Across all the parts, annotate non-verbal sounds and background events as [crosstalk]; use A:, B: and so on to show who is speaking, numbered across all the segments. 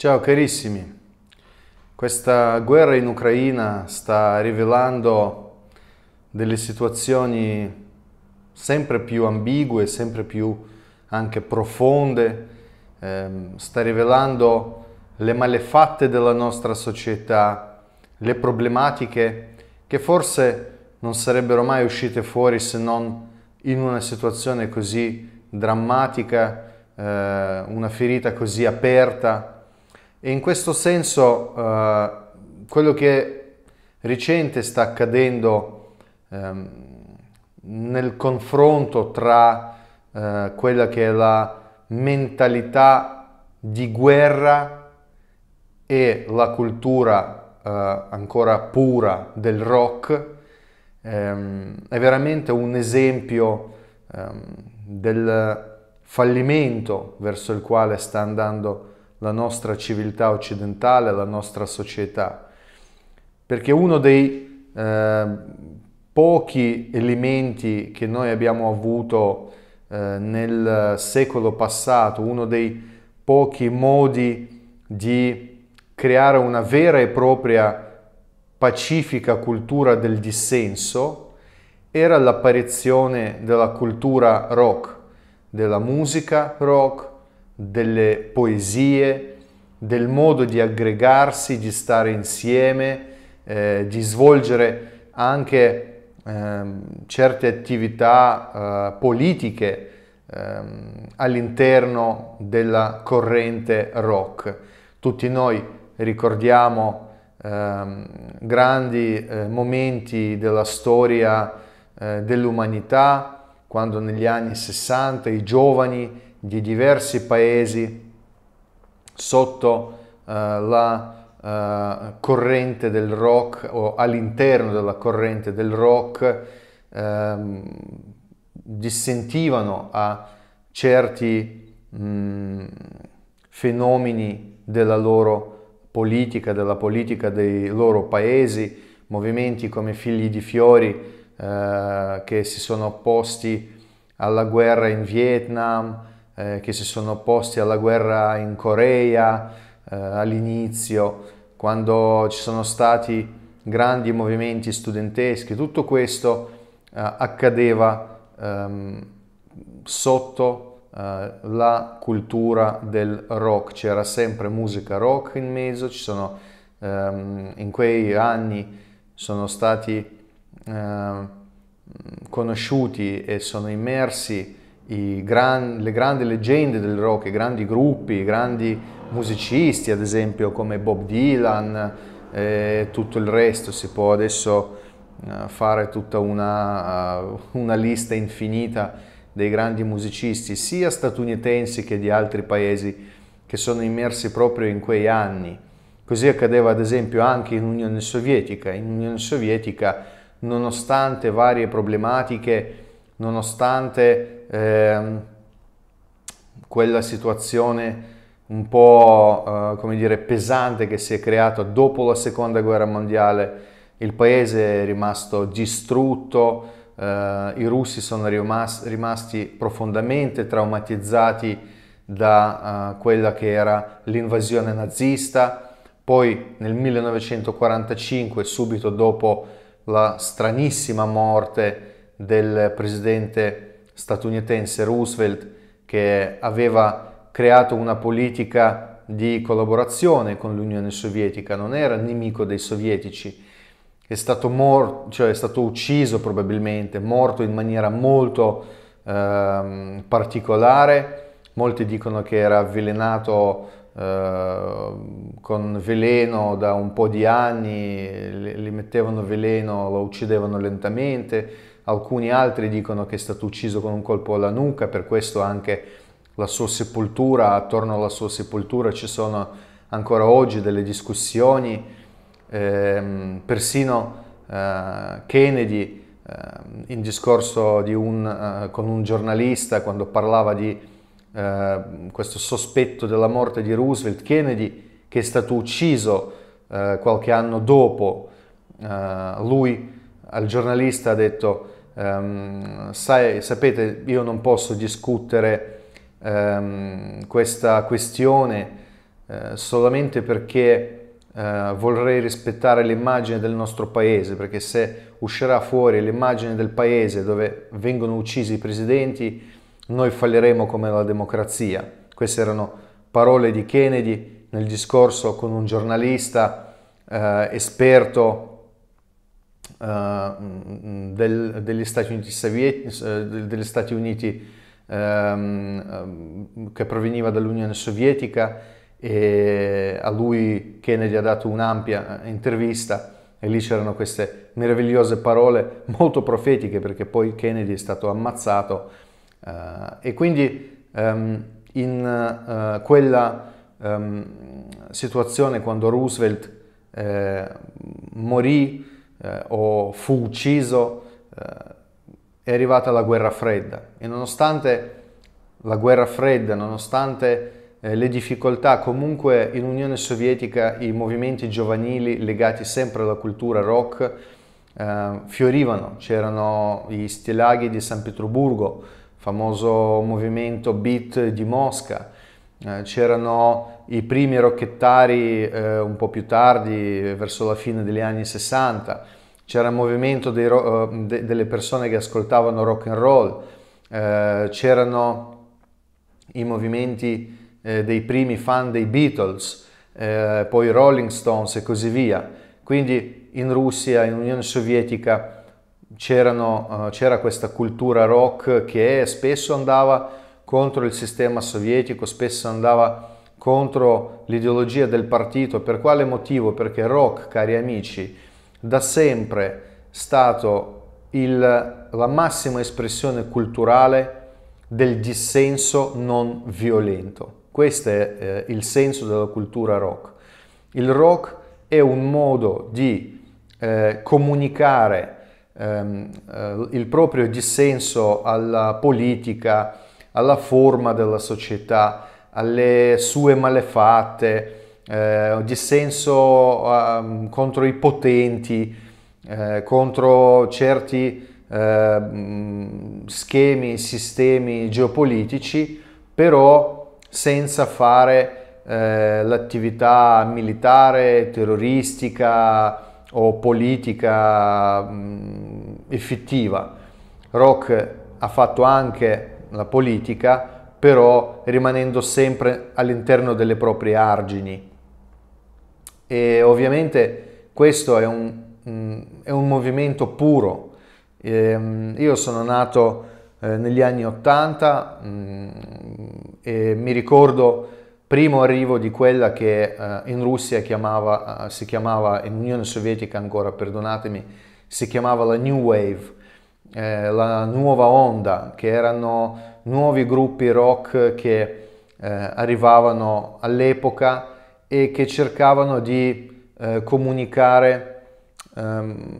A: Ciao carissimi, questa guerra in Ucraina sta rivelando delle situazioni sempre più ambigue, sempre più anche profonde, ehm, sta rivelando le malefatte della nostra società, le problematiche che forse non sarebbero mai uscite fuori se non in una situazione così drammatica, eh, una ferita così aperta e in questo senso eh, quello che recente sta accadendo ehm, nel confronto tra eh, quella che è la mentalità di guerra e la cultura eh, ancora pura del rock ehm, è veramente un esempio ehm, del fallimento verso il quale sta andando la nostra civiltà occidentale, la nostra società. Perché uno dei eh, pochi elementi che noi abbiamo avuto eh, nel secolo passato, uno dei pochi modi di creare una vera e propria pacifica cultura del dissenso, era l'apparizione della cultura rock, della musica rock, delle poesie, del modo di aggregarsi, di stare insieme, eh, di svolgere anche ehm, certe attività eh, politiche ehm, all'interno della corrente rock. Tutti noi ricordiamo ehm, grandi eh, momenti della storia eh, dell'umanità, quando negli anni 60 i giovani di diversi paesi sotto eh, la eh, corrente del rock o all'interno della corrente del rock ehm, dissentivano a certi mh, mm, fenomeni della loro politica, della politica dei loro paesi, movimenti come Figli di Fiori eh, che si sono opposti alla guerra in Vietnam, eh, che si sono opposti alla guerra in Corea eh, all'inizio, quando ci sono stati grandi movimenti studenteschi, tutto questo eh, accadeva ehm, sotto eh, la cultura del rock, c'era sempre musica rock in mezzo, ci sono, ehm, in quei anni sono stati eh, conosciuti e sono immersi gran, le grandi leggende del rock, i grandi gruppi, i grandi musicisti, ad esempio come Bob Dylan e eh, tutto il resto. Si può adesso eh, fare tutta una, eh, una lista infinita dei grandi musicisti, sia statunitensi che di altri paesi che sono immersi proprio in quei anni. Così accadeva ad esempio anche in Unione Sovietica. In Unione Sovietica, nonostante varie problematiche, nonostante eh, quella situazione un po' eh, come dire pesante che si è creata dopo la seconda guerra mondiale, il paese è rimasto distrutto, eh, i russi sono rimasti, rimasti profondamente traumatizzati da uh, quella che era l'invasione nazista, poi nel 1945, subito dopo la stranissima morte del presidente statunitense Roosevelt che aveva creato una politica di collaborazione con l'Unione Sovietica, non era nemico dei sovietici, è stato, morto, cioè è stato ucciso probabilmente, morto in maniera molto eh, particolare, molti dicono che era avvelenato ehm, con veleno da un po' di anni, le, mettevano veleno, lo uccidevano lentamente, alcuni mm. altri dicono che è stato ucciso con un colpo alla nuca, per questo anche la sua sepoltura, attorno alla sua sepoltura ci sono ancora oggi delle discussioni, eh, persino eh, Kennedy eh, in discorso un, eh, con un giornalista quando parlava di eh, questo sospetto della morte di Roosevelt, Kennedy che è stato ucciso eh, qualche anno dopo, lui al giornalista ha detto Um, sai, sapete, io non posso discutere um, questa questione uh, solamente perché uh, vorrei rispettare l'immagine del nostro paese, perché se uscirà fuori l'immagine del paese dove vengono uccisi i presidenti, noi falliremo come la democrazia. Queste erano parole di Kennedy nel discorso con un giornalista uh, esperto eh, mm, del, degli Stati Uniti, Soviet, eh, degli Stati Uniti ehm, ehm, che proveniva dall'Unione Sovietica e a lui Kennedy ha dato un'ampia eh, intervista e lì c'erano queste meravigliose parole molto profetiche perché poi Kennedy è stato ammazzato eh, e quindi ehm, in eh, quella ehm, situazione quando Roosevelt eh, morì eh, o fu ucciso, eh, è arrivata la guerra fredda e nonostante la guerra fredda, nonostante eh, le difficoltà, comunque in Unione Sovietica i movimenti giovanili legati sempre alla cultura rock eh, fiorivano, c'erano gli stilaghi di San Pietroburgo, famoso movimento beat di Mosca, eh, c'erano i primi rocchettari eh, un po' più tardi, verso la fine degli anni 60, c'era il movimento ro- eh, de- delle persone che ascoltavano rock and roll, eh, c'erano i movimenti eh, dei primi fan dei Beatles, eh, poi Rolling Stones e così via. Quindi in Russia, in Unione Sovietica, c'era questa cultura rock che spesso andava contro il sistema sovietico, spesso andava contro l'ideologia del partito. Per quale motivo? Perché Rock, cari amici, da sempre stato il, la massima espressione culturale del dissenso non violento. Questo è eh, il senso della cultura rock. Il rock è un modo di eh, comunicare ehm, eh, il proprio dissenso alla politica, alla forma della società, alle sue malefatte, eh, dissenso eh, contro i potenti, eh, contro certi eh, schemi, sistemi geopolitici, però senza fare eh, l'attività militare, terroristica o politica mh, effettiva. Rock ha fatto anche la politica, però rimanendo sempre all'interno delle proprie argini. E ovviamente questo è un, mm, è un movimento puro. Ehm, io sono nato eh, negli anni Ottanta mm, e mi ricordo primo arrivo di quella che eh, in Russia chiamava, eh, si chiamava, in Unione Sovietica ancora, perdonatemi, si chiamava la New Wave, eh, la nuova onda, che erano nuovi gruppi rock che eh, arrivavano all'epoca e che cercavano di eh, comunicare ehm,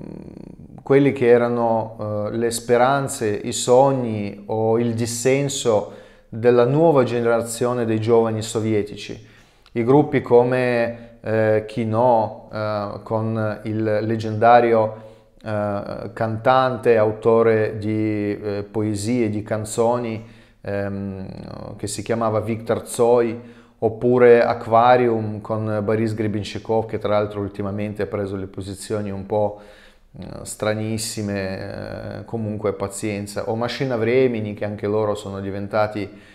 A: quelli che erano eh, le speranze, i sogni o il dissenso della nuova generazione dei giovani sovietici. I gruppi come eh, Kino eh, con il leggendario eh, cantante, autore di eh, poesie, di canzoni, ehm, che si chiamava Victor Tsoi, oppure Aquarium con Boris Gribinchikov, che tra l'altro ultimamente ha preso le posizioni un po' eh, stranissime, eh, comunque pazienza, o Machina Vremini, che anche loro sono diventati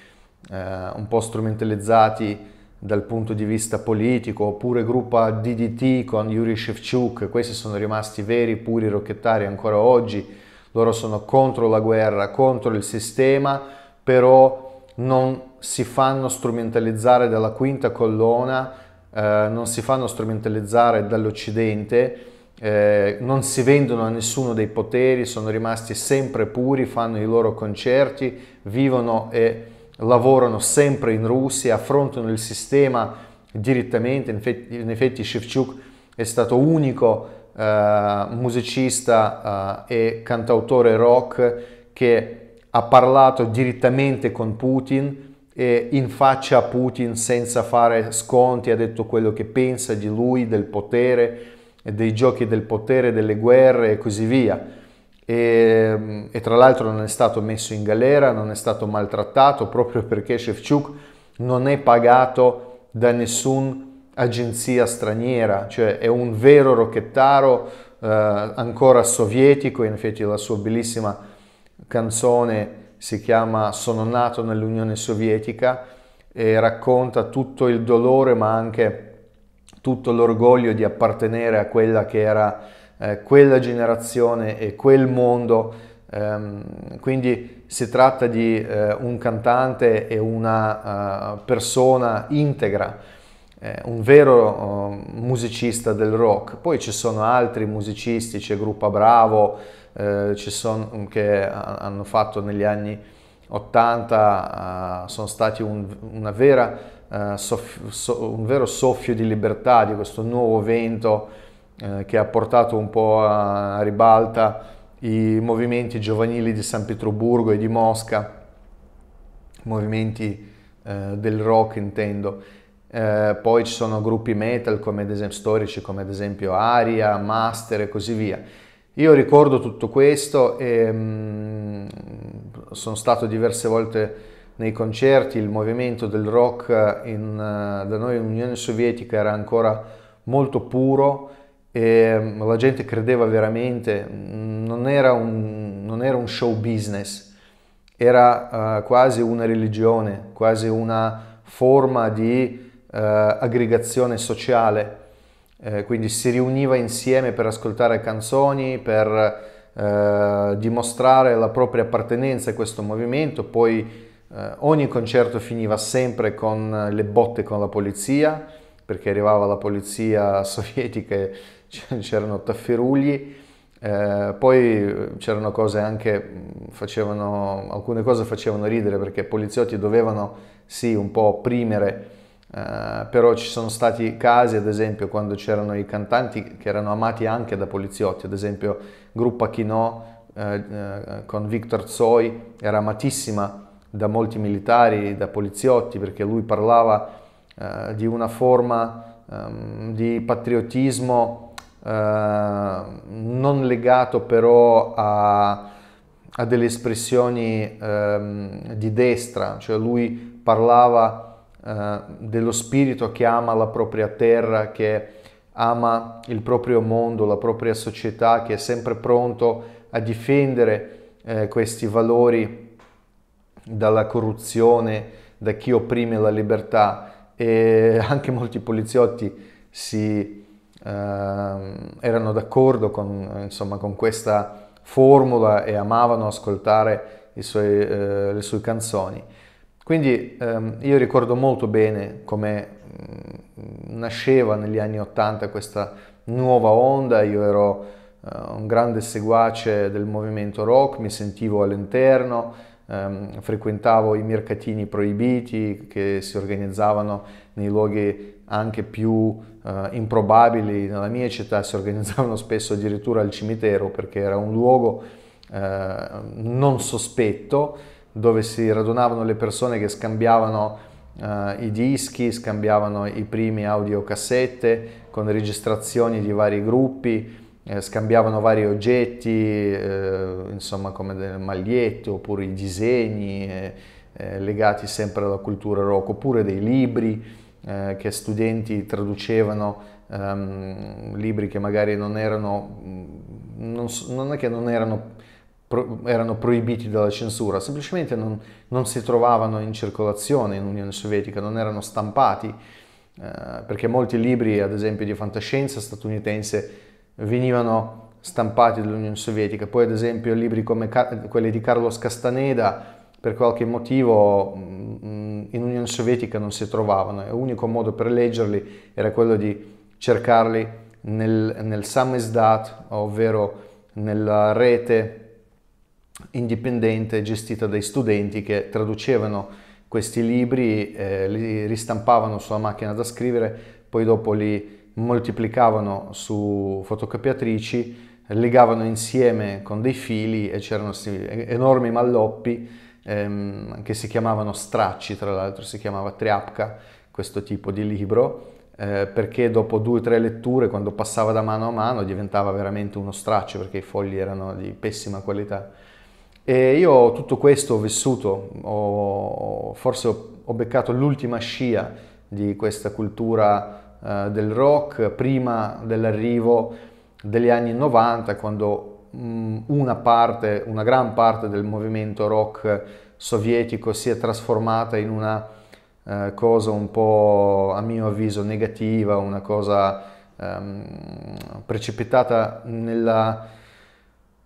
A: un po' strumentalizzati dal punto di vista politico, oppure gruppo DDT con Yuri Shevchuk, questi sono rimasti veri, puri rocchettari ancora oggi, loro sono contro la guerra, contro il sistema, però non si fanno strumentalizzare dalla quinta collona, eh, non si fanno strumentalizzare dall'Occidente, eh, non si vendono a nessuno dei poteri, sono rimasti sempre puri, fanno i loro concerti, vivono e lavorano sempre in Russia, affrontano il sistema direttamente, in effetti, in effetti Shevchuk è stato unico eh, musicista eh, e cantautore rock che ha parlato direttamente con Putin e in faccia a Putin senza fare sconti ha detto quello che pensa di lui, del potere, dei giochi del potere, delle guerre e così via e, ehm, e tra l'altro non è stato messo in galera, non è stato maltrattato proprio perché Shevchuk non è pagato da nessuna agenzia straniera, cioè è un vero rocchettaro eh, ancora sovietico, in effetti la sua bellissima canzone si chiama Sono nato nell'Unione Sovietica e racconta tutto il dolore ma anche tutto l'orgoglio di appartenere a quella che era eh, quella generazione e quel mondo. Ehm, quindi si tratta di eh, un cantante e una uh, persona integra, eh, un vero uh, musicista del rock. Poi ci sono altri musicisti, c'è Gruppa Bravo, eh, ci sono, che hanno fatto negli anni 80, uh, sono stati un, una vera, soff- so- un vero soffio di libertà, di questo nuovo vento eh, che ha portato un po' a ribalta i movimenti giovanili di San Pietroburgo e di Mosca, movimenti eh, del rock intendo. Eh, poi ci sono gruppi metal come ad esempio storici come ad esempio Aria, Master e così via. Io ricordo tutto questo e mh, mm, sono stato diverse volte nei concerti, il movimento del rock in, eh, da noi in Unione Sovietica era ancora molto puro, e mm, la gente credeva veramente, mm, non era un, non era un show business, era uh, quasi una religione, quasi una forma di uh, aggregazione sociale. Eh, quindi si riuniva insieme per ascoltare canzoni, per eh, dimostrare la propria appartenenza a questo movimento, poi eh, ogni concerto finiva sempre con le botte con la polizia, perché arrivava la polizia [laughs] sovietica e c'erano tafferugli. Eh, poi eh, c'erano cose anche, mm, facevano, alcune cose facevano ridere perché i poliziotti dovevano sì un po' opprimere, eh, però ci sono stati casi ad esempio quando c'erano i cantanti che erano amati anche da poliziotti, ad esempio Gruppa Chino eh, eh, con Victor Tsoi era amatissima da molti militari, da poliziotti perché lui parlava eh, di una forma ehm, di patriottismo eh, non legato però a, a delle espressioni ehm, di destra, cioè lui parlava eh, dello spirito che ama la propria terra, che ama il proprio mondo, la propria società, che è sempre pronto a difendere eh, questi valori dalla corruzione, da chi opprime la libertà e [laughs] anche molti poliziotti si, eh, erano d'accordo con, insomma, con, questa formula e amavano ascoltare suoi, eh, le sue canzoni. Quindi ehm, io ricordo molto bene come mm, nasceva negli anni Ottanta questa nuova onda, io ero eh, un grande seguace del movimento rock, mi sentivo all'interno, ehm, frequentavo i mercatini proibiti che si organizzavano nei luoghi anche più eh, improbabili. Nella mia città si organizzavano spesso addirittura al cimitero perché era un luogo eh, non sospetto dove si radunavano le persone che scambiavano Uh, i dischi, scambiavano i primi audiocassette con registrazioni di vari gruppi, eh, scambiavano vari oggetti, eh, insomma come delle magliette oppure i disegni eh, eh, legati sempre alla cultura rock, oppure dei libri eh, che studenti traducevano, ehm, libri che magari non erano, mm, non, non è che non erano, pro, erano proibiti dalla censura, semplicemente non, non, si trovavano in circolazione in Unione Sovietica, non erano stampati, eh, perché molti libri, ad esempio di fantascienza statunitense, venivano stampati dall'Unione Sovietica. Poi ad esempio libri come Car- quelli di Carlos Castaneda per qualche motivo mm, in Unione Sovietica non si trovavano e l'unico modo per leggerli era quello di cercarli nel, nel Samizdat, ovvero nella rete indipendente gestita dai studenti che traducevano questi libri, eh, li ristampavano sulla macchina da scrivere, poi dopo li moltiplicavano su fotocopiatrici, legavano insieme con dei fili e c'erano enormi malloppi ehm, che si chiamavano stracci, tra l'altro si chiamava triapca questo tipo di libro, eh, perché dopo due o tre letture, quando passava da mano a mano, diventava veramente uno straccio perché i fogli erano di pessima qualità. E io tutto questo ho vissuto, ho, forse ho, ho beccato l'ultima scia di questa cultura eh, del rock, prima dell'arrivo degli anni 90, quando mm, una parte, una gran parte del movimento rock sovietico si è trasformata in una eh, cosa un po', a mio avviso, negativa, una cosa ehm, precipitata nella...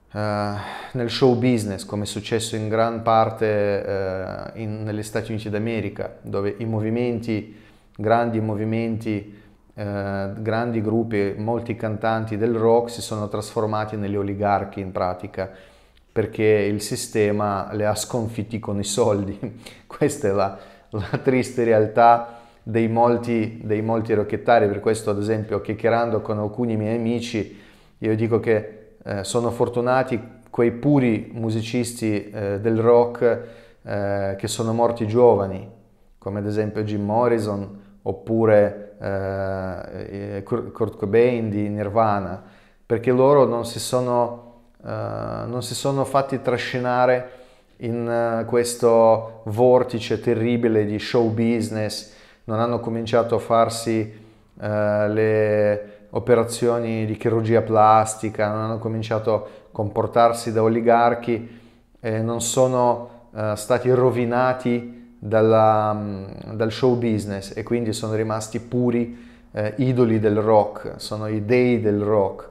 A: Uh, nel show business, come è successo in gran parte uh, in, negli Stati Uniti d'America, dove i movimenti, grandi movimenti eh, grandi gruppi, molti cantanti del rock si sono trasformati negli oligarchi in pratica perché il sistema le ha sconfitti con i soldi. [laughs] Questa è la, la triste realtà dei molti, dei molti rocchettari, per questo ad esempio chiacchierando con alcuni miei amici io dico che eh, sono fortunati quei puri musicisti eh, del rock eh, che sono morti giovani, come ad esempio Jim Morrison, oppure eh, Kurt Cobain di Nirvana, perché loro non si sono, eh, non si sono fatti trascinare in eh, questo vortice terribile di show business, non hanno cominciato a farsi eh, le operazioni di chirurgia plastica, non hanno cominciato a comportarsi da oligarchi, non sono eh, stati rovinati dalla, mm, dal show business e quindi sono rimasti puri eh, idoli del rock, sono i dei del rock.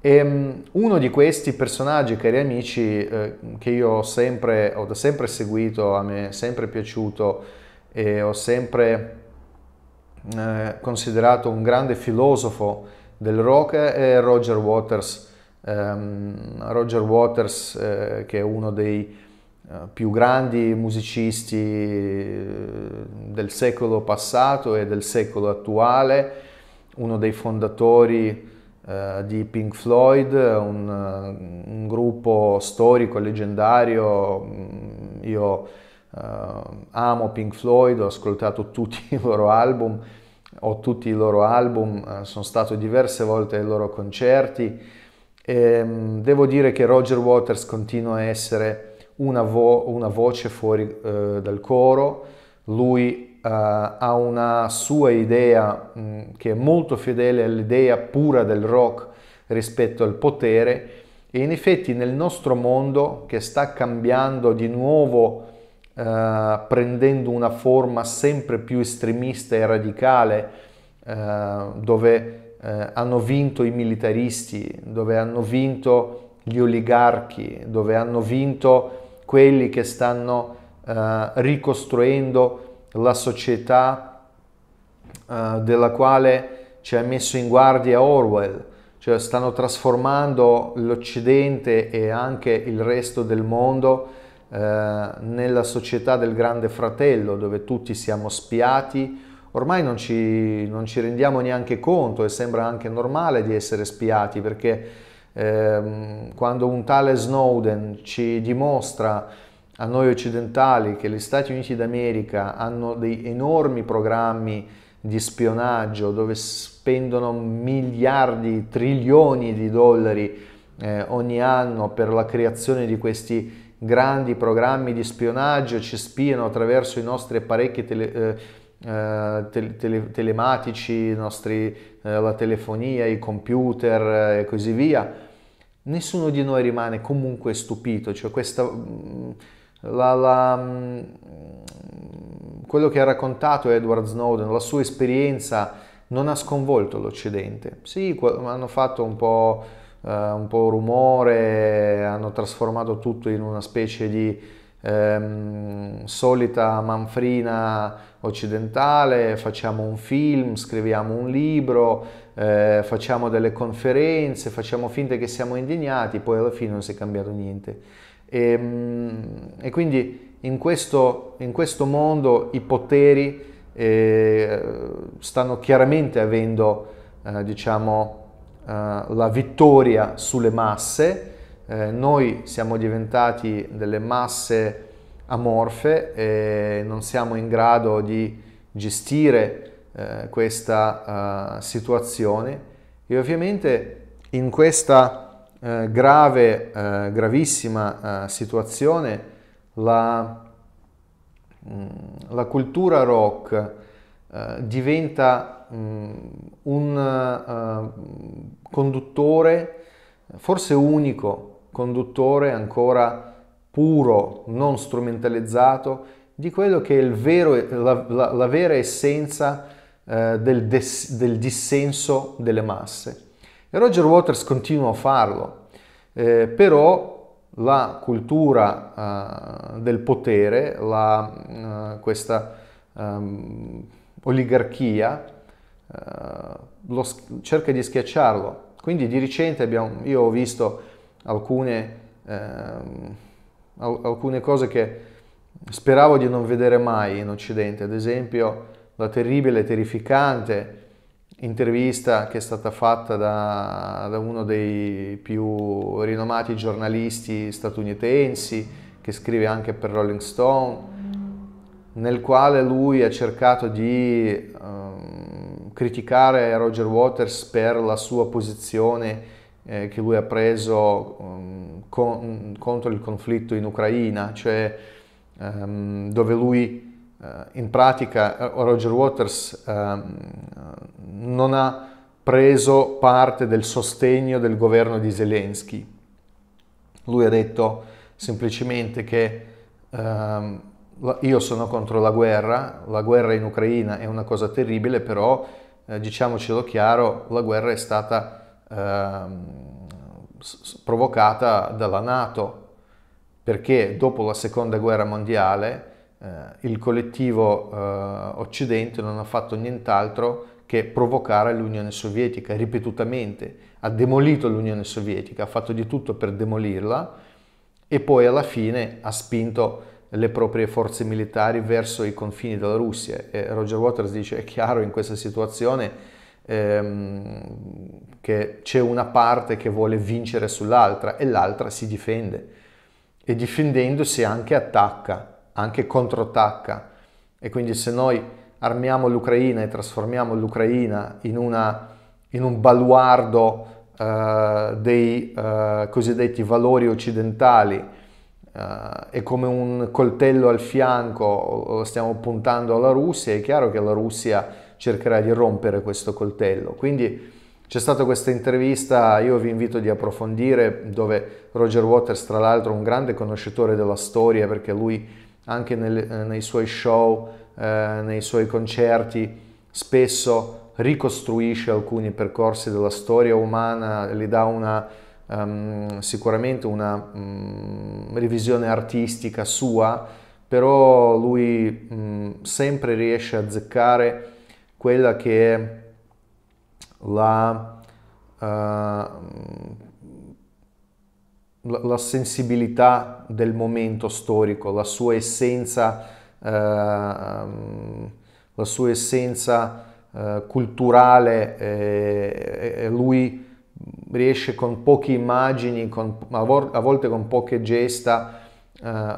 A: E, mm, uno di questi personaggi, cari amici, eh, che io ho sempre, ho sempre seguito, a me è sempre piaciuto e ho sempre eh, considerato un grande filosofo del rock, è Roger Waters. Um, Roger Waters, eh, che è uno dei eh, più grandi musicisti eh, del secolo passato e del secolo attuale, uno dei fondatori eh, di Pink Floyd, un, un gruppo storico, leggendario. Mm, io amo Pink Floyd, ho ascoltato tutti i loro album, ho tutti i loro album, sono stato diverse volte ai loro concerti. E ehm, devo dire che Roger Waters continua a essere una, vo- una voce fuori eh, dal coro, lui eh, ha una sua idea mh, che è molto fedele all'idea pura del rock rispetto al potere e in effetti nel nostro mondo che sta cambiando di nuovo eh, prendendo una forma sempre più estremista e radicale eh, dove eh, hanno vinto i militaristi, dove hanno vinto gli oligarchi, dove hanno vinto quelli che stanno eh, ricostruendo la società eh, della quale ci ha messo in guardia Orwell, cioè stanno trasformando l'Occidente e anche il resto del mondo eh, nella società del grande fratello dove tutti siamo spiati, ormai non ci, non ci rendiamo neanche conto e sembra anche normale di essere spiati perché Ehm, quando un tale Snowden ci dimostra a noi occidentali che gli Stati Uniti d'America hanno dei enormi programmi di spionaggio dove spendono miliardi, trilioni di dollari eh, ogni anno per la creazione di questi grandi programmi di spionaggio, ci spiano attraverso i nostri apparecchi tele, eh, eh tele, tele, telematici, nostri, eh, la telefonia, i computer eh, e così via nessuno di noi rimane comunque stupito, cioè questa, mm, la, la, mm, quello che ha raccontato Edward Snowden, la sua esperienza non ha sconvolto l'Occidente. Sì, hanno fatto un po', eh, un po rumore, hanno trasformato tutto in una specie di ehm, solita manfrina occidentale, facciamo un film, scriviamo un libro, eh, facciamo delle conferenze, facciamo finta che siamo indignati, poi alla fine non si è cambiato niente. E, ehm, e quindi in questo, in questo, mondo i poteri eh, stanno chiaramente avendo eh, diciamo, eh, la vittoria sulle masse, eh, noi siamo diventati delle masse amorfe, e eh, non siamo in grado di gestire eh, questa eh, situazione e ovviamente in questa eh, grave, eh, gravissima eh, situazione la, mh, mm, la, cultura rock diventa mh, mm, un conduttore, forse unico conduttore ancora puro, non strumentalizzato, di quello che è il vero, la, la, la vera essenza eh, del, des, del, dissenso delle masse. E Roger Waters continua a farlo, eh, però la cultura uh, del potere, la, uh, questa um, oligarchia, uh, lo, cerca di schiacciarlo. Quindi di recente abbiamo, io ho visto alcune, ehm, alcune cose che speravo di non vedere mai in Occidente, ad esempio la terribile, terrificante intervista che è stata fatta da, da uno dei più rinomati giornalisti statunitensi, che scrive anche per Rolling Stone, nel quale lui ha cercato di um, criticare Roger Waters per la sua posizione eh, che lui ha preso um, con, contro il conflitto in Ucraina, cioè um, dove lui eh, in pratica eh, Roger Waters ehm, non ha preso parte del sostegno del governo di Zelensky. Lui ha detto semplicemente che ehm, io sono contro la guerra, la guerra in Ucraina è una cosa terribile, però eh, diciamocelo chiaro, la guerra è stata ehm, provocata dalla Nato, perché dopo la seconda guerra mondiale eh, il collettivo eh, occidente non ha fatto nient'altro che provocare l'Unione Sovietica ripetutamente, ha demolito l'Unione Sovietica, ha fatto di tutto per demolirla e poi alla fine ha spinto le proprie forze militari verso i confini della Russia. E Roger Waters dice è chiaro in questa situazione ehm, che c'è una parte che vuole vincere sull'altra e l'altra si difende e difendendosi anche attacca anche controattacca e quindi se noi armiamo l'Ucraina e trasformiamo l'Ucraina in, una, in un baluardo eh, dei eh, cosiddetti valori occidentali eh, e come un coltello al fianco lo stiamo puntando alla Russia, è chiaro che la Russia cercherà di rompere questo coltello. Quindi c'è stata questa intervista, io vi invito di approfondire, dove Roger Waters, tra l'altro, è un grande conoscitore della storia perché lui anche nel, eh, nei suoi show, eh, nei suoi concerti, spesso ricostruisce alcuni percorsi della storia umana, gli dà una, um, sicuramente una um, revisione artistica sua, però lui um, sempre riesce a azzeccare quella che è la uh, la sensibilità del momento storico, la sua essenza, eh, la sua essenza eh, culturale, eh, e lui riesce con poche immagini, con, a, vol- a, volte con poche gesta, eh,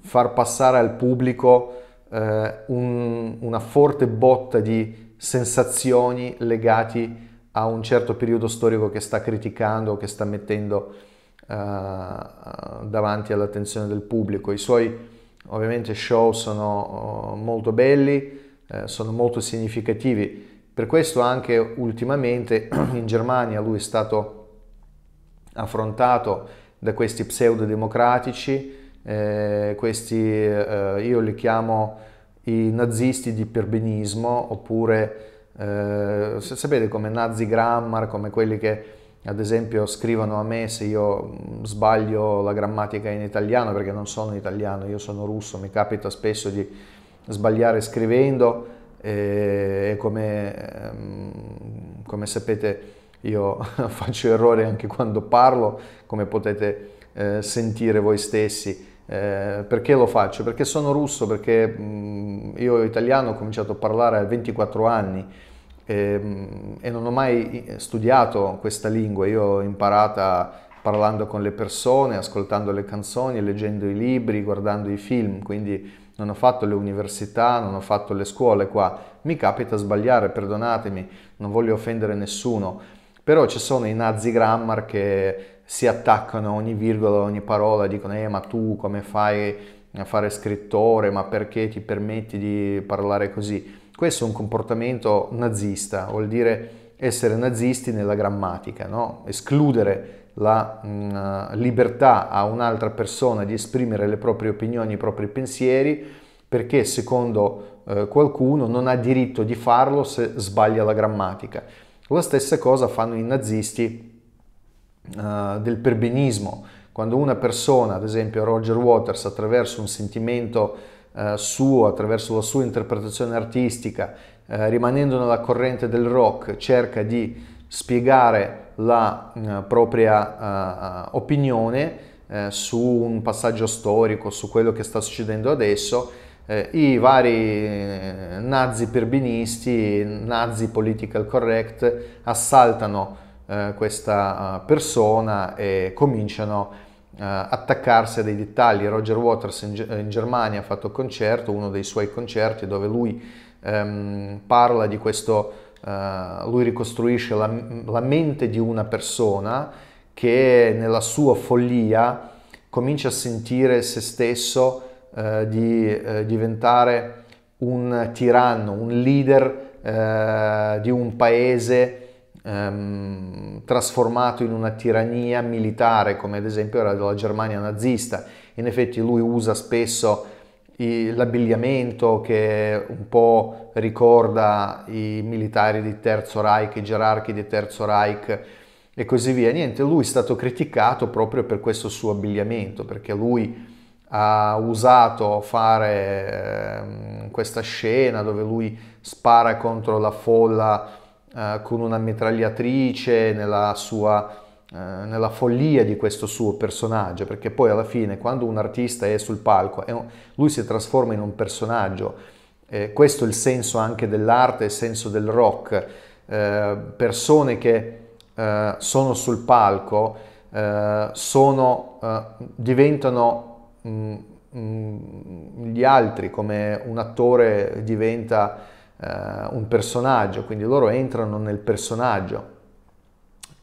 A: far passare al pubblico eh, un, una forte botta di sensazioni legate a un certo periodo storico che sta criticando, che sta mettendo eh, davanti all'attenzione del pubblico. I suoi ovviamente show sono eh, molto belli, eh, sono molto significativi. Per questo anche ultimamente [clears throat] in Germania lui è stato affrontato da questi pseudodemocratici, eh, questi eh, io li chiamo i nazisti di perbenismo oppure eh, sapete come Nazi Grammar, come quelli che ad esempio scrivono a me se io mm, sbaglio la grammatica in italiano perché non sono italiano, io sono russo, mi capita spesso di sbagliare scrivendo eh, e come, ehm, come sapete io [laughs] faccio errori anche quando parlo, come potete eh, sentire voi stessi. Eh, perché lo faccio? Perché sono russo, perché mh, mm, io italiano ho cominciato a parlare a 24 anni Ehm, e, non ho mai eh, studiato questa lingua, io ho imparata parlando con le persone, ascoltando le canzoni, leggendo i libri, guardando i film, quindi non ho fatto le università, non ho fatto le scuole qua. Mi capita sbagliare, perdonatemi, non voglio offendere nessuno, però ci sono i nazi grammar che si attaccano a ogni virgola, a ogni parola, dicono eh ma tu come fai a fare scrittore, ma perché ti permetti di parlare così? Questo è un comportamento nazista, vuol dire essere nazisti nella grammatica, no? escludere la mh, mm, libertà a un'altra persona di esprimere le proprie opinioni, i propri pensieri, perché secondo eh, qualcuno non ha diritto di farlo se sbaglia la grammatica. La stessa cosa fanno i nazisti eh, del perbenismo, quando una persona, ad esempio Roger Waters, attraverso un sentimento eh, suo, attraverso la sua interpretazione artistica, eh, rimanendo nella corrente del rock, cerca di spiegare la eh, propria eh, opinione eh, su un passaggio storico, su quello che sta succedendo adesso, i vari nazi perbinisti, nazi political correct, assaltano questa persona e cominciano a eh, attaccarsi a dei dettagli. Roger Waters in, in, Germania ha fatto un concerto, uno dei suoi concerti, dove lui ehm, parla di questo, eh, lui ricostruisce la, la, mente di una persona che nella sua follia comincia a sentire se stesso eh, di eh, diventare un tiranno, un leader eh, di un paese ehm, trasformato in una tirannia militare, come ad esempio era della Germania nazista. In effetti lui usa spesso l'abbigliamento che un po' ricorda i militari di Terzo Reich, i gerarchi di Terzo Reich e così via. Niente, lui è stato criticato proprio per questo suo abbigliamento, perché lui ha usato fare ehm, questa scena dove lui spara contro la folla eh, con una mitragliatrice nella sua eh, nella follia di questo suo personaggio perché poi alla fine quando un artista è sul palco lui si trasforma in un personaggio questo è il senso anche dell'arte il senso del rock eh, persone che sono sul palco sono, diventano mm, mm, gli altri come un attore diventa eh, un personaggio, quindi loro entrano nel personaggio.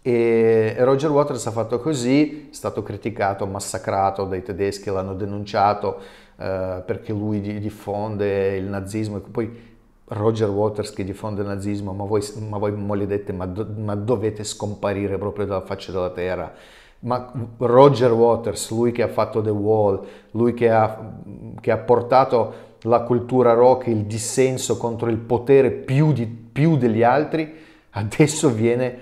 A: E Roger Waters ha fatto così, è stato criticato, massacrato dai tedeschi, l'hanno denunciato eh, perché lui diffonde il nazismo. Poi Roger Waters che diffonde il nazismo, ma voi, ma voi maledette, ma, do, ma dovete scomparire proprio dalla faccia della terra ma Roger Waters, lui che ha fatto The Wall, lui che ha, che ha portato la cultura rock, il dissenso contro il potere più, di, più degli altri, adesso viene,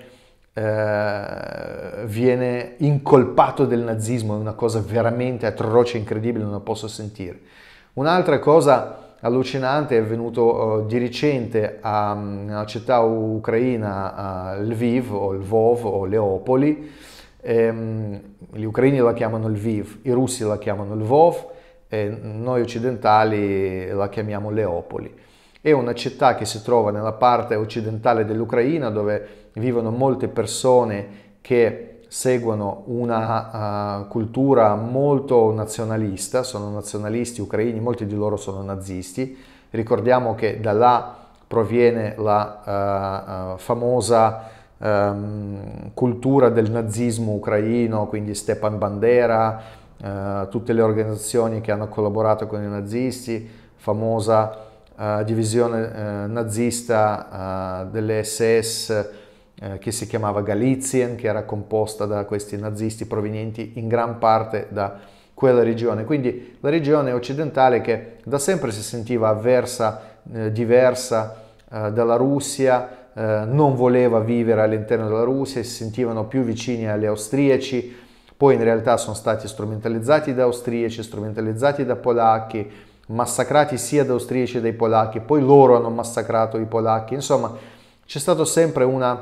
A: eh, viene incolpato del nazismo, è una cosa veramente atroce, incredibile, non la posso sentire. Un'altra cosa allucinante è avvenuto uh, di recente a, nella città ucraina a Lviv o Lvov o Leopoli, ehm, gli ucraini la chiamano Lviv, i russi la chiamano Lvov, eh, noi occidentali la chiamiamo Leopoli. È una città che si trova nella parte occidentale dell'Ucraina dove vivono molte persone che seguono una uh, cultura molto nazionalista, sono nazionalisti ucraini, molti di loro sono nazisti. Ricordiamo che da là proviene la uh, uh, famosa um, cultura del nazismo ucraino, quindi Stepan Bandera, eh, tutte le organizzazioni che hanno collaborato con i nazisti, famosa eh, divisione eh, nazista eh, delle SS che si chiamava Galizien, che era composta da questi nazisti provenienti in gran parte da quella regione. Quindi la regione occidentale che da sempre si sentiva avversa, eh, diversa eh, dalla Russia, eh, non voleva vivere all'interno della Russia, si sentivano più vicini agli austriaci, poi in realtà sono stati strumentalizzati da austriaci, strumentalizzati da polacchi, massacrati sia da austriaci che dai polacchi, poi loro hanno massacrato i polacchi, insomma c'è stata sempre una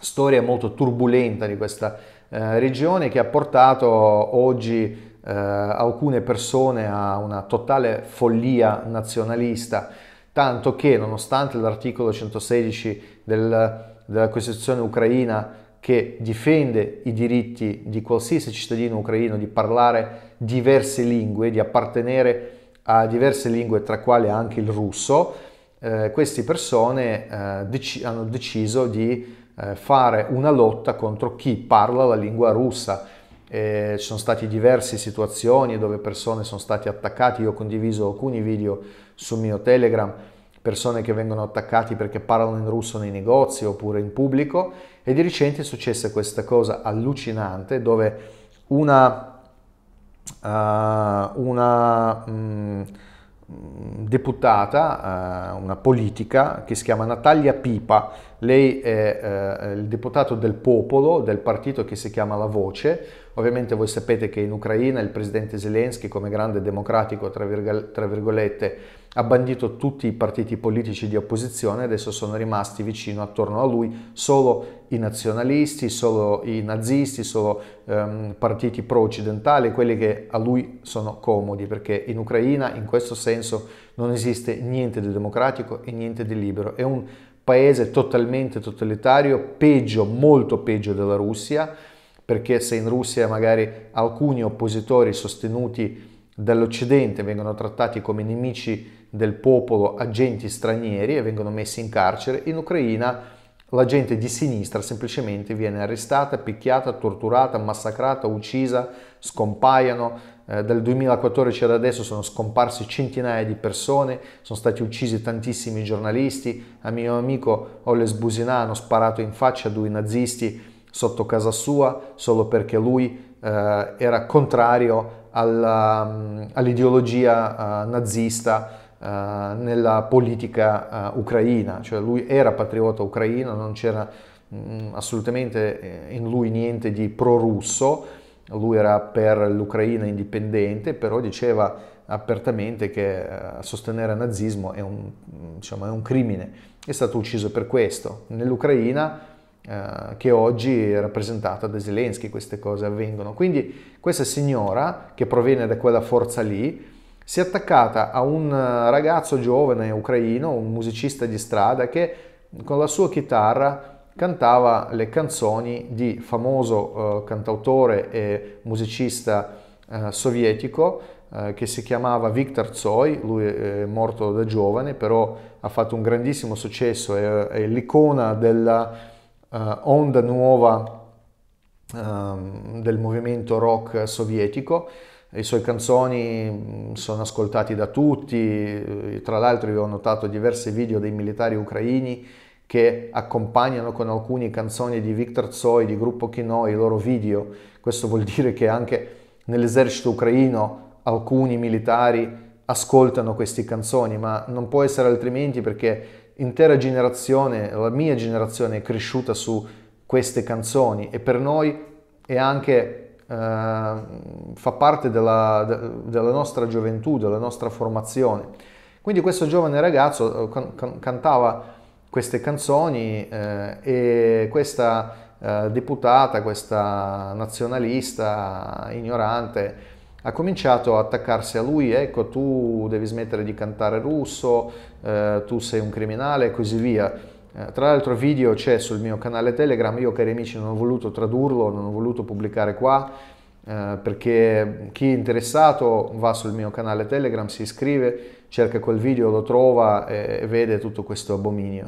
A: storia molto turbolenta di questa eh, regione che ha portato oggi eh, alcune persone a una totale follia nazionalista, tanto che nonostante l'articolo 116 del, della Costituzione ucraina che difende i diritti di qualsiasi cittadino ucraino di parlare diverse lingue, di appartenere a diverse lingue, tra quale anche il russo, eh, queste persone eh, dec- hanno deciso di eh, fare una lotta contro chi parla la lingua russa. ci sono state diverse situazioni dove persone sono state attaccate, io ho condiviso alcuni video sul mio Telegram persone che vengono attaccate perché parlano in russo nei negozi oppure in pubblico e di recente è successa questa cosa allucinante dove una, uh, una um, deputata, eh, una politica che si chiama Natalia Pipa, lei è eh, il deputato del popolo del partito che si chiama La Voce, ovviamente voi sapete che in Ucraina il presidente Zelensky come grande democratico, tra, virgolette, ha bandito tutti i partiti politici di opposizione adesso sono rimasti vicino attorno a lui solo i nazionalisti, solo i nazisti, solo ehm, partiti pro-occidentali, quelli che a lui sono comodi, perché in Ucraina in questo senso non esiste niente di democratico e niente di libero. È un paese totalmente totalitario, peggio, molto peggio della Russia, perché se in Russia magari alcuni oppositori sostenuti dall'Occidente vengono trattati come nemici del popolo agenti stranieri e vengono messi in carcere. In Ucraina la gente di sinistra semplicemente viene arrestata, picchiata, torturata, massacrata, uccisa, scompaiono. Eh, dal 2014 ad adesso sono scomparsi centinaia di persone, sono stati uccisi tantissimi giornalisti. A mio amico Oles Businà hanno sparato in faccia due nazisti sotto casa sua solo perché lui eh, era contrario alla, mm, all'ideologia eh, nazista eh, nella politica eh, ucraina, cioè lui era patriota ucraino, non c'era mm, assolutamente eh, in lui niente di pro-russo, lui era per l'Ucraina indipendente, però diceva apertamente che sostenere il nazismo è un, diciamo, è un, crimine, è stato ucciso per questo. Nell'Ucraina che oggi è rappresentata da Zelensky queste cose avvengono. Quindi questa signora che proviene da quella forza lì si è attaccata a un eh, ragazzo giovane ucraino, un musicista di strada, che con la sua chitarra cantava le canzoni di famoso eh, cantautore e musicista eh, sovietico eh, che si chiamava Viktor Tsoi, lui è morto da giovane, però ha fatto un grandissimo successo, è, è l'icona della eh, onda nuova ehm, del movimento rock sovietico le sue canzoni mm, sono ascoltate da tutti, eh, tra l'altro io ho notato diversi video dei militari ucraini che accompagnano con alcune canzoni di Viktor Tsoi, di gruppo Kino, i loro video. Questo vuol dire che anche nell'esercito ucraino alcuni militari ascoltano queste canzoni, ma non può essere altrimenti perché l'intera generazione, la mia generazione è cresciuta su queste canzoni e per noi è anche Ehm, fa parte della, della, nostra gioventù, della nostra formazione. Quindi questo giovane ragazzo eh, can, can, cantava queste canzoni eh, e questa eh, deputata, questa nazionalista ignorante ha cominciato a attaccarsi a lui, ecco tu devi smettere di cantare russo, eh, tu sei un criminale e così via. Eh, tra l'altro video c'è sul mio canale Telegram, io cari amici non ho voluto tradurlo, non ho voluto pubblicare qua, eh, perché chi è interessato va sul mio canale Telegram, si iscrive, cerca quel video, lo trova e, e vede tutto questo abominio.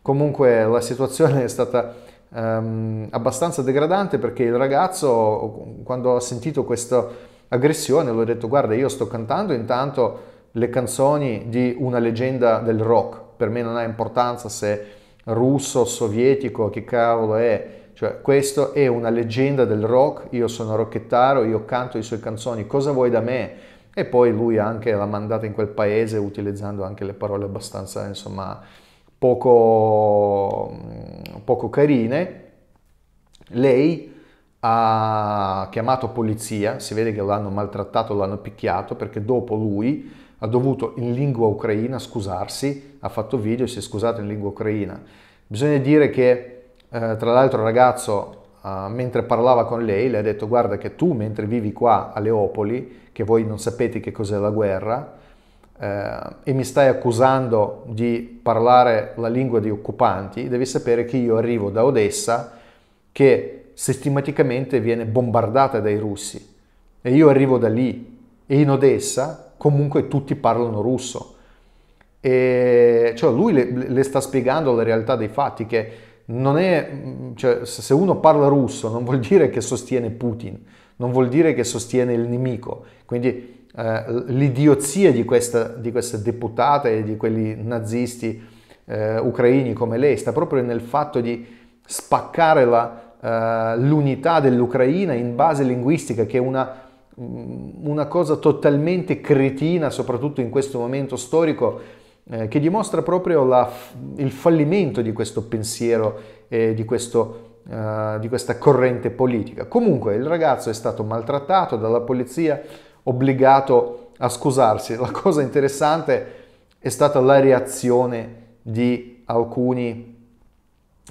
A: Comunque la situazione è stata ehm, abbastanza degradante perché il ragazzo, quando ha sentito questa aggressione, l'ho detto guarda io sto cantando intanto le canzoni di una leggenda del rock, per me non ha importanza se russo, sovietico, che cavolo è. Cioè, questo è una leggenda del rock, io sono rockettaro, io canto le sue canzoni, cosa vuoi da me? E poi lui anche l'ha mandata in quel paese utilizzando anche le parole abbastanza, insomma, poco, poco carine. Lei ha chiamato polizia, si vede che l'hanno maltrattato, l'hanno picchiato, perché dopo lui ha dovuto in lingua ucraina scusarsi, ha fatto video e si è scusato in lingua ucraina. Bisogna dire che eh, tra l'altro il ragazzo Uh, mentre parlava con lei, le ha detto guarda che tu mentre vivi qua a Leopoli, che voi non sapete che cos'è la guerra, eh, e mi stai accusando di parlare la lingua di occupanti, devi sapere che io arrivo da Odessa che sistematicamente viene bombardata dai russi e io arrivo da lì e in Odessa comunque tutti parlano russo. E cioè lui le, le, sta spiegando la realtà dei fatti che non è, cioè, se uno parla russo non vuol dire che sostiene Putin, non vuol dire che sostiene il nemico. Quindi eh, l'idiozia di, questa, di queste deputate e di quelli nazisti eh, ucraini come lei sta proprio nel fatto di spaccare la, eh, l'unità dell'Ucraina in base linguistica che è una Mm, una cosa totalmente cretina, soprattutto in questo momento storico, eh, che dimostra proprio la, il fallimento di questo pensiero e eh, di, eh, di, questa corrente politica. Comunque il ragazzo è stato maltrattato dalla polizia, obbligato a scusarsi. La cosa interessante è stata la reazione di alcuni,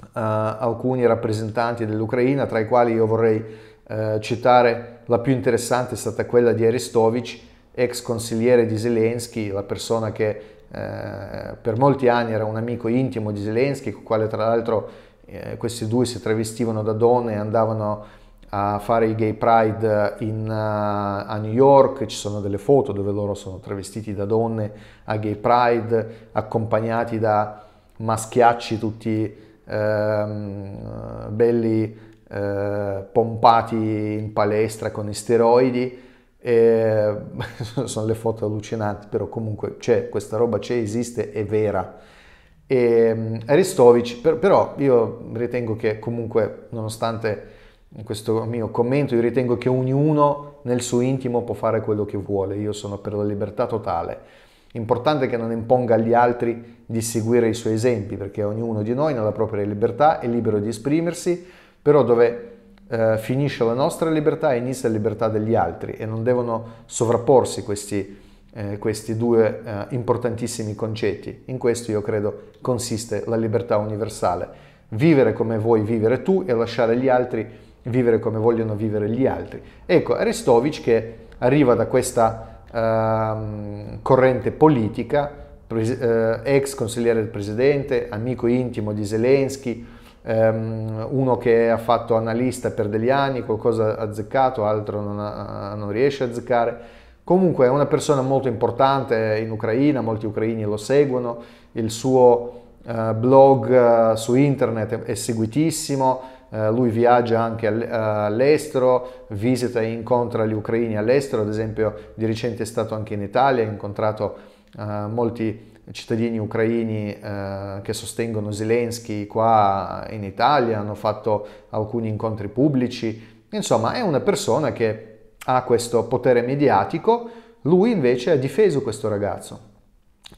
A: eh, alcuni rappresentanti dell'Ucraina, tra i quali io vorrei eh, citare la più interessante è stata quella di Aristovic, ex consigliere di Zelensky, la persona che eh, per molti anni era un amico intimo di Zelensky, con quale tra l'altro eh, questi due si travestivano da donne e andavano a fare il gay pride in, uh, a New York, ci sono delle foto dove loro sono travestiti da donne a gay pride, accompagnati da maschiacci tutti ehm, belli eh, pompati in palestra con i steroidi. E... [laughs] sono le foto allucinanti, però comunque c'è, questa roba c'è, esiste, è vera. E, ehm, Aristovic, per, però io ritengo che comunque, nonostante questo mio commento, io ritengo che ognuno nel suo intimo può fare quello che vuole, io sono per la libertà totale. Importante che non imponga agli altri di seguire i suoi esempi, perché ognuno di noi nella propria libertà è libero di esprimersi, però dove eh, finisce la nostra libertà e inizia la libertà degli altri e non devono sovrapporsi questi, eh, questi due eh, importantissimi concetti. In questo io credo consiste la libertà universale. Vivere come vuoi vivere tu e lasciare gli altri vivere come vogliono vivere gli altri. Ecco, Arestovic che arriva da questa ehm, corrente politica, eh, ex consigliere del presidente, amico intimo di Zelensky, Um, uno che ha fatto analista per degli anni, qualcosa ha azzeccato, altro non, ha, non, riesce a azzeccare. Comunque è una persona molto importante in Ucraina, molti ucraini lo seguono, il suo uh, blog uh, su internet è, è seguitissimo, uh, lui viaggia anche all, all'estero, visita e incontra gli ucraini all'estero, ad esempio di recente è stato anche in Italia, ha incontrato molti cittadini ucraini eh, che sostengono Zelensky qua in Italia, hanno fatto alcuni incontri pubblici, insomma è una persona che ha questo potere mediatico, lui invece ha difeso questo ragazzo.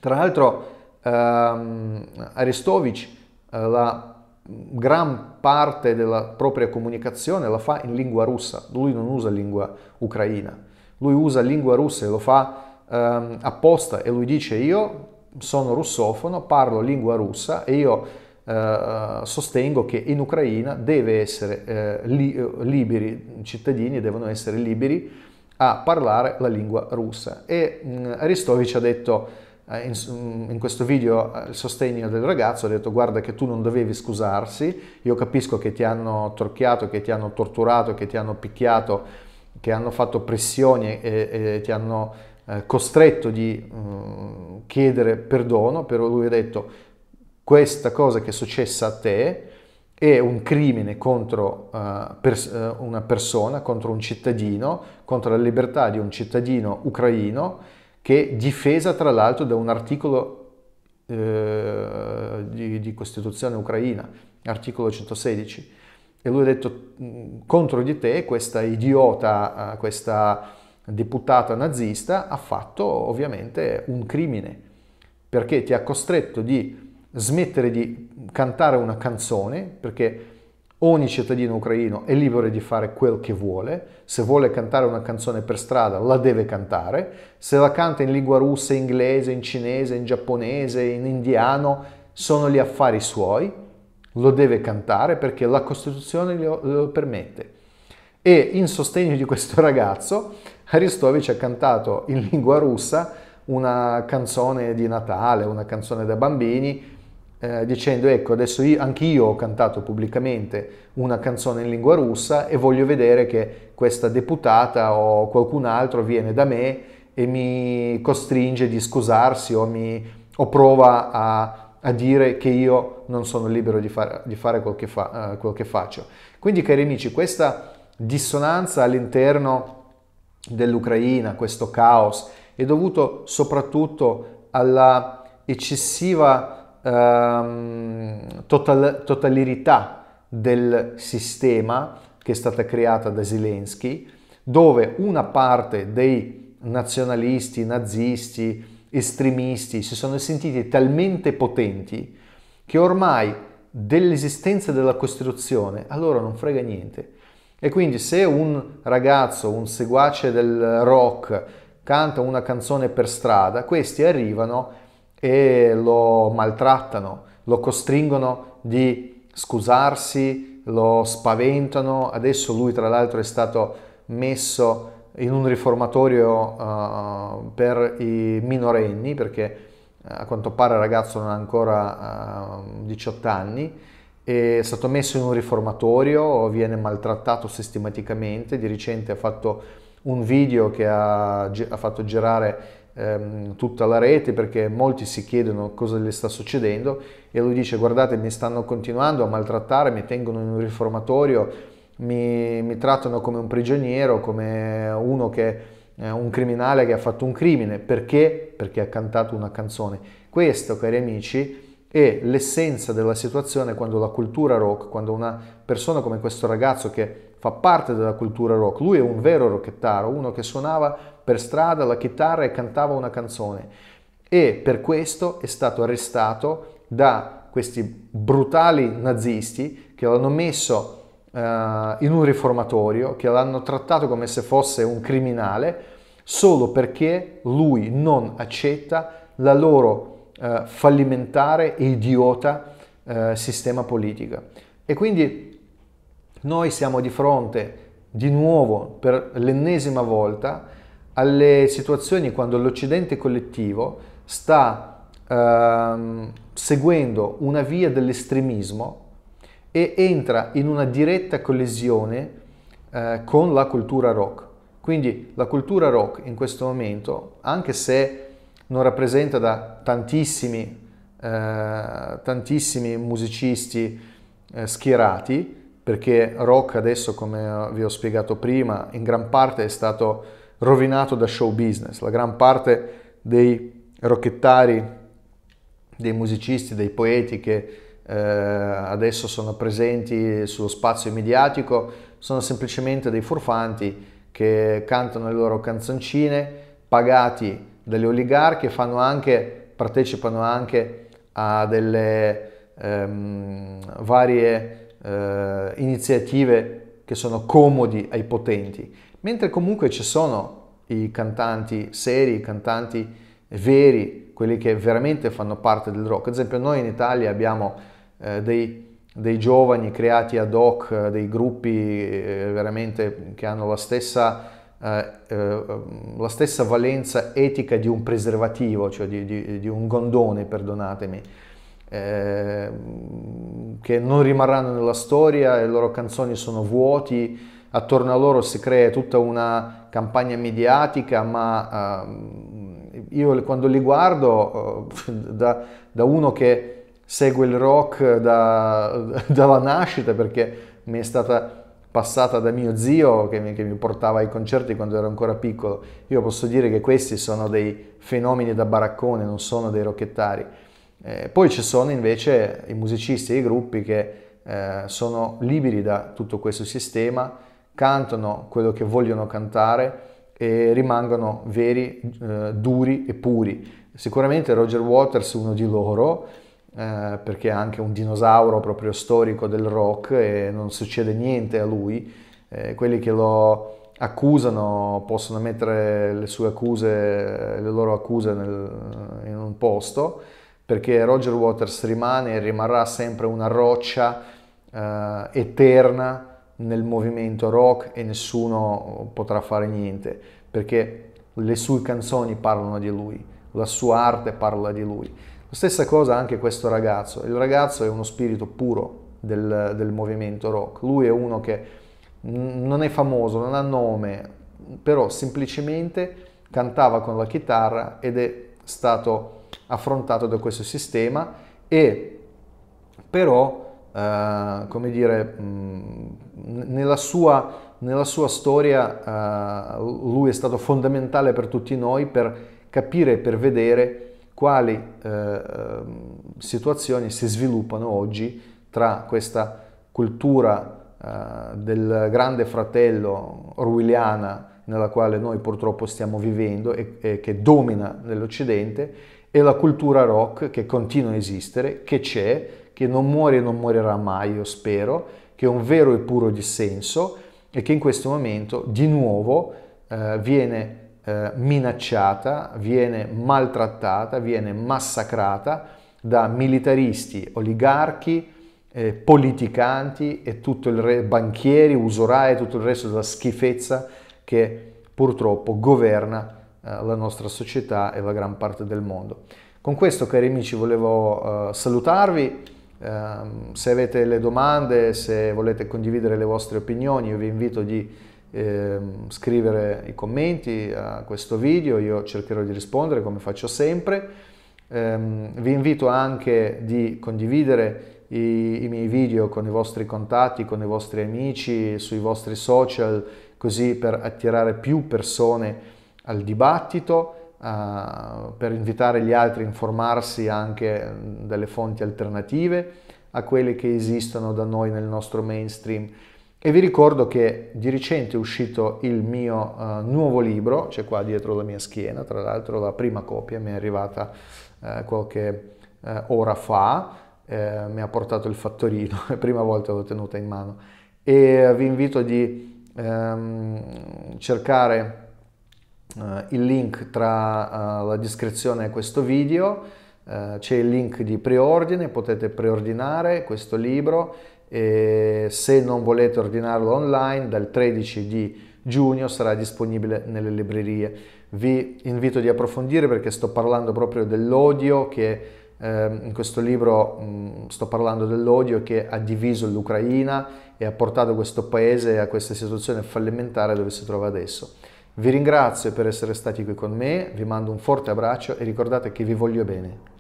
A: Tra l'altro ehm, Arestovic eh, la gran parte della propria comunicazione la fa in lingua russa, lui non usa lingua ucraina, lui usa lingua russa e lo fa ehm, apposta e lui dice io sono russofono, parlo lingua russa e io eh, sostengo che in Ucraina deve essere eh, li, eh, liberi, i cittadini devono essere liberi a parlare la lingua russa. E mh, mm, Aristovici ha detto eh, in, mm, in, questo video eh, il sostegno del ragazzo, ha detto guarda che tu non dovevi scusarsi, io capisco che ti hanno torchiato, che ti hanno torturato, che ti hanno picchiato, che hanno fatto pressioni e, e ti hanno eh, costretto di mm, chiedere perdono, però lui ha detto questa cosa che è successa a te è un crimine contro eh, eh, una persona, contro un cittadino, contro la libertà di un cittadino ucraino che è difesa tra l'altro da un articolo di, di Costituzione ucraina, articolo 116. E lui ha detto mm, contro di te questa idiota, questa deputata nazista ha fatto ovviamente un crimine, perché ti ha costretto di smettere di cantare una canzone, perché ogni cittadino ucraino è libero di fare quel che vuole, se vuole cantare una canzone per strada la deve cantare, se la canta in lingua russa, inglese, in cinese, in giapponese, in indiano, sono gli affari suoi, lo deve cantare perché la Costituzione lo, lo permette. E in sostegno di questo ragazzo Aristovic ha cantato in lingua russa una canzone di Natale, una canzone da bambini, eh, dicendo ecco adesso io, anch'io ho cantato pubblicamente una canzone in lingua russa e voglio vedere che questa deputata o qualcun altro viene da me e mi costringe di scusarsi o, mi, o prova a, a, dire che io non sono libero di, far, di fare quel che, fa, eh, quel che faccio. Quindi cari amici, questa dissonanza all'interno dell'Ucraina, questo caos, è dovuto soprattutto alla eccessiva ehm, total, totalità del sistema che è stata creata da Zelensky, dove una parte dei nazionalisti, nazisti, estremisti si sono sentiti talmente potenti che ormai dell'esistenza della Costituzione a loro non frega niente e quindi se un ragazzo, un seguace del rock, canta una canzone per strada, questi arrivano e lo maltrattano, lo costringono di scusarsi, lo spaventano. Adesso lui tra l'altro è stato messo in un riformatorio uh, per i minorenni perché eh, a quanto pare il ragazzo non ha ancora uh, eh, 18 anni è stato messo in un riformatorio, viene maltrattato sistematicamente, di recente ha fatto un video che ha, ha fatto girare ehm, tutta la rete perché molti si chiedono cosa gli sta succedendo e lui dice guardate mi stanno continuando a maltrattare, mi tengono in un riformatorio, mi, mi trattano come un prigioniero, come uno che eh, un criminale che ha fatto un crimine perché? Perché ha cantato una canzone. Questo, cari amici, e l'essenza della situazione quando la cultura rock, quando una persona come questo ragazzo che fa parte della cultura rock, lui è un vero rockettaro, uno che suonava per strada la chitarra e cantava una canzone e per questo è stato arrestato da questi brutali nazisti che l'hanno messo uh, in un riformatorio, che l'hanno trattato come se fosse un criminale, solo perché lui non accetta la loro eh, fallimentare e idiota eh, sistema politico. E quindi noi siamo di fronte di nuovo per l'ennesima volta alle situazioni quando l'Occidente collettivo sta ehm, seguendo una via dell'estremismo e entra in una diretta collisione eh, con la cultura rock. Quindi la cultura rock in questo momento, anche se non rappresenta da tantissimi, eh, tantissimi musicisti eh, schierati, perché rock adesso, come vi ho spiegato prima, in gran parte è stato rovinato da show business. La gran parte dei rockettari, dei musicisti, dei poeti che eh, adesso sono presenti sullo spazio mediatico sono semplicemente dei furfanti che cantano le loro canzoncine pagati delle oligarchie, fanno anche, partecipano anche a delle ehm, varie eh, iniziative che sono comodi ai potenti, mentre comunque ci sono i cantanti seri, i cantanti veri, quelli che veramente fanno parte del rock. Ad esempio noi in Italia abbiamo eh, dei, dei, giovani creati ad hoc, dei gruppi eh, veramente che hanno la stessa eh, eh, mm, la stessa valenza etica di un preservativo, cioè di, di, di un gondone, perdonatemi, eh, che non rimarranno nella storia, le loro canzoni sono vuoti, attorno a loro si crea tutta una campagna mediatica, ma eh, io quando li guardo, eh, da, da, uno che segue il rock da, [laughs] dalla nascita, perché mi è stata passata da mio zio che mi, che mi, portava ai concerti quando ero ancora piccolo. Io posso dire che questi sono dei fenomeni da baraccone, non sono dei rocchettari. Eh, poi ci sono invece i musicisti e i gruppi che eh, sono liberi da tutto questo sistema, cantano quello che vogliono cantare e rimangono veri, eh, duri e puri. Sicuramente Roger Waters è uno di loro, eh, perché è anche un dinosauro proprio storico del rock e non succede niente a lui. Eh, quelli che lo accusano possono mettere le sue accuse, le loro accuse nel, in un posto, perché Roger Waters rimane e rimarrà sempre una roccia eh, eterna nel movimento rock e nessuno potrà fare niente, perché le sue canzoni parlano di lui, la sua arte parla di lui stessa cosa anche questo ragazzo, il ragazzo è uno spirito puro del, del movimento rock, lui è uno che non è famoso, non ha nome, però semplicemente cantava con la chitarra ed è stato affrontato da questo sistema e però, eh, come dire, mm, nella, sua, nella sua, storia eh, lui è stato fondamentale per tutti noi per capire, e per vedere quali eh, ehm, situazioni si sviluppano oggi tra questa cultura eh, del grande fratello orwelliana nella quale noi purtroppo stiamo vivendo e, e che domina nell'Occidente e la cultura rock che continua a esistere, che c'è, che non muore e non morirà mai, io spero, che è un vero e puro dissenso e che in questo momento di nuovo eh, viene eh, minacciata, viene maltrattata, viene massacrata da militaristi, oligarchi, eh, politicanti e tutto il re- banchieri, usurai e tutto il resto della schifezza che purtroppo governa eh, la nostra società e la gran parte del mondo. Con questo, cari amici, volevo eh, salutarvi. Ehm, se avete le domande, se volete condividere le vostre opinioni, io vi invito di eh, scrivere i commenti a questo video, io cercherò di rispondere come faccio sempre. Eh, vi invito anche di condividere i, i, miei video con i vostri contatti, con i vostri amici, sui vostri social, così per attirare più persone al dibattito, eh, per invitare gli altri a informarsi anche ehm, dalle fonti alternative a quelle che esistono da noi nel nostro mainstream. E vi ricordo che di recente è uscito il mio uh, nuovo libro, c'è qua dietro la mia schiena, tra l'altro la prima copia mi è arrivata uh, qualche uh, ora fa, mi ha portato il fattorino, [laughs] è la prima volta l'ho tenuta in mano. E vi invito di um, cercare il link tra la descrizione e questo video, c'è il link di preordine, potete preordinare questo libro e se non volete ordinarlo online dal 13 di giugno sarà disponibile nelle librerie. Vi invito di approfondire perché sto parlando proprio dell'odio che eh, in questo libro mh, sto parlando dell'odio che ha diviso l'Ucraina e ha portato questo paese a questa situazione fallimentare dove si trova adesso. Vi ringrazio per essere stati qui con me, vi mando un forte abbraccio e ricordate che vi voglio bene.